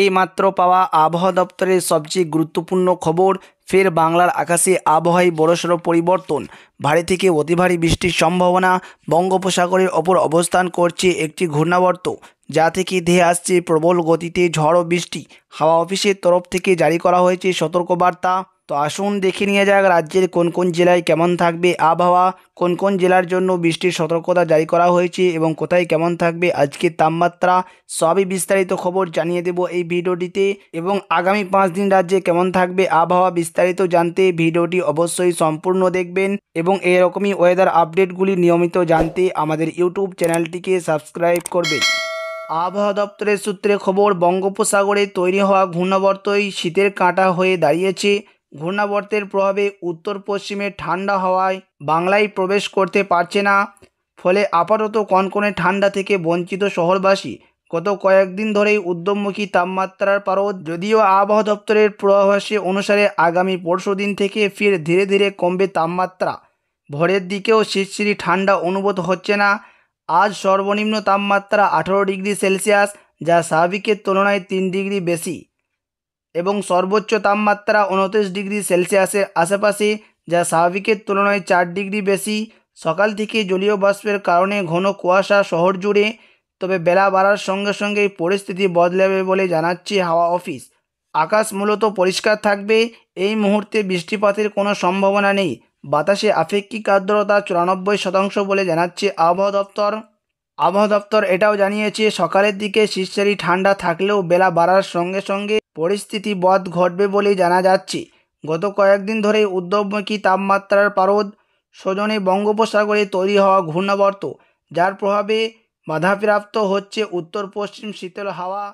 এই মাত্র পাওয়া আবহাওয়া দপ্তরের সবচেয়ে গুরুত্বপূর্ণ খবর ফের বাংলার আকাশে আবহাওয়ায় বড়সড় পরিবর্তন ভারী থেকে অতি ভারী বৃষ্টির সম্ভাবনা বঙ্গোপসাগরের ওপর অবস্থান করছে একটি ঘূর্ণাবর্ত যা থেকে ধেয়ে আসছে প্রবল গতিতে ঝড় ও বৃষ্টি হাওয়া অফিসের তরফ থেকে জারি করা হয়েছে সতর্কবার্তা তো আসুন দেখে নিয়ে যাক রাজ্যের কোন কোন জেলায় কেমন থাকবে আবহাওয়া কোন কোন জেলার জন্য বৃষ্টির সতর্কতা জারি করা হয়েছে এবং কোথায় কেমন থাকবে আজকের তাপমাত্রা সবই বিস্তারিত খবর জানিয়ে দেব এই ভিডিওটিতে এবং আগামী পাঁচ দিন রাজ্যে কেমন থাকবে আবহাওয়া বিস্তারিত জানতে ভিডিওটি অবশ্যই সম্পূর্ণ দেখবেন এবং এরকমই ওয়েদার আপডেটগুলি নিয়মিত জানতে আমাদের ইউটিউব চ্যানেলটিকে সাবস্ক্রাইব করবেন আবহাওয়া দপ্তরের সূত্রে খবর বঙ্গোপসাগরে তৈরি হওয়া ঘূর্ণাবর্তই শীতের কাঁটা হয়ে দাঁড়িয়েছে ঘূর্ণাবর্তের প্রভাবে উত্তর পশ্চিমে ঠান্ডা হওয়ায় বাংলায় প্রবেশ করতে পারছে না ফলে আপাতত কনকনে ঠান্ডা থেকে বঞ্চিত শহরবাসী গত কয়েকদিন ধরেই উদ্যমমুখী তাপমাত্রার পারদ যদিও আবহাওয়া দপ্তরের পূর্বাভাসে অনুসারে আগামী পরশু দিন থেকে ফির ধীরে ধীরে কমবে তাপমাত্রা ভোরের দিকেও শিরশিরি ঠান্ডা অনুভূত হচ্ছে না আজ সর্বনিম্ন তাপমাত্রা আঠারো ডিগ্রি সেলসিয়াস যা স্বাভাবিকের তুলনায় তিন ডিগ্রি বেশি এবং সর্বোচ্চ তাপমাত্রা উনত্রিশ ডিগ্রি সেলসিয়াসের আশেপাশে যা স্বাভাবিকের তুলনায় চার ডিগ্রি বেশি সকাল থেকে জলীয় বাষ্পের কারণে ঘন কুয়াশা শহর জুড়ে তবে বেলা বাড়ার সঙ্গে সঙ্গে পরিস্থিতি বদলাবে বলে জানাচ্ছে হাওয়া অফিস আকাশ মূলত পরিষ্কার থাকবে এই মুহূর্তে বৃষ্টিপাতের কোনো সম্ভাবনা নেই বাতাসে আপেক্ষিক আর্দ্রতা চুরানব্বই শতাংশ বলে জানাচ্ছে আবহাওয়া দপ্তর আবহাওয়া দপ্তর এটাও জানিয়েছে সকালের দিকে শীর্ষেরই ঠান্ডা থাকলেও বেলা বাড়ার সঙ্গে সঙ্গে পরিস্থিতি বধ ঘটবে বলে জানা যাচ্ছে গত কয়েকদিন ধরে উদ্যোগমুখী তাপমাত্রার পারদ সজনে বঙ্গোপসাগরে তৈরি হওয়া ঘূর্ণাবর্ত যার প্রভাবে বাধাপ্রাপ্ত হচ্ছে উত্তর পশ্চিম শীতল হাওয়া